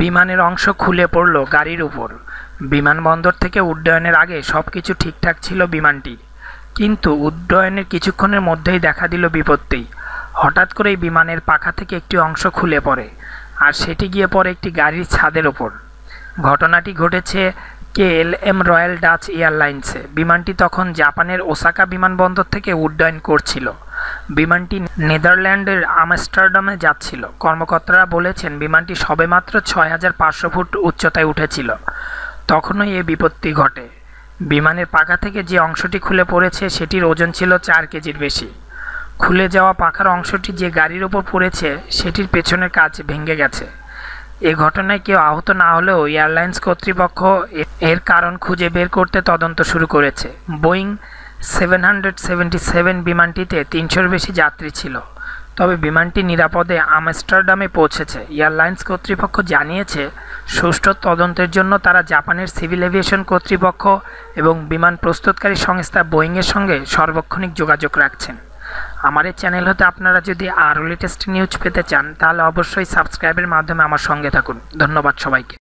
বিমানের অংশ খুলে পড়ল গাড়ির উপর বিমানবন্দর থেকে উড্ডয়নের আগে সব কিছু ঠিকঠাক ছিল বিমানটির কিন্তু উড্ডয়নের কিছুক্ষণের মধ্যেই দেখা দিল বিপত্তি হঠাৎ করেই বিমানের পাখা থেকে একটি অংশ খুলে পড়ে আর সেটি গিয়ে পড়ে একটি গাড়ির ছাদের ওপর ঘটনাটি ঘটেছে K L M Royal Dutch এয়ারলাইন্সে বিমানটি তখন জাপানের ওসাকা বিমানবন্দর থেকে উড্ডয়ন করছিল বিমানটি নেদারল্যান্ডের আমস্টারডামে যাচ্ছিল কর্মকর্তারা বলেছেন বিমানটি সবেমাত্র ছয় হাজার পাঁচশো ফুট উচ্চতায় উঠেছিল তখনই এ বিপত্তি ঘটে বিমানের পাখা থেকে যে অংশটি খুলে পড়েছে সেটির ওজন ছিল চার কেজির বেশি খুলে যাওয়া পাখার অংশটি যে গাড়ির ওপর পড়েছে সেটির পেছনের কাজ ভেঙে গেছে এ ঘটনায় কেউ আহত না হলেও এয়ারলাইন্স কর্তৃপক্ষ এর কারণ খুঁজে বের করতে তদন্ত শুরু করেছে Boeing seven hundred seventy seven বিমানটিতে তিনশোর বেশি যাত্রী ছিল তবে বিমানটি নিরাপদে আমস্টারডামে পৌঁছেছে এয়ারলাইন্স কর্তৃপক্ষ জানিয়েছে সুষ্ঠু তদন্তের জন্য তারা জাপানের সিভিল এভিয়েশন কর্তৃপক্ষ এবং বিমান প্রস্তুতকারী সংস্থা বোয়িংয়ের সঙ্গে সর্বক্ষণিক যোগাযোগ রাখছেন আমার এই চ্যানেল হতে আপনারা যদি আরও লেটেস্ট নিউজ পেতে চান তাহলে অবশ্যই সাবস্ক্রাইবের মাধ্যমে আমার সঙ্গে থাকুন ধন্যবাদ সবাইকে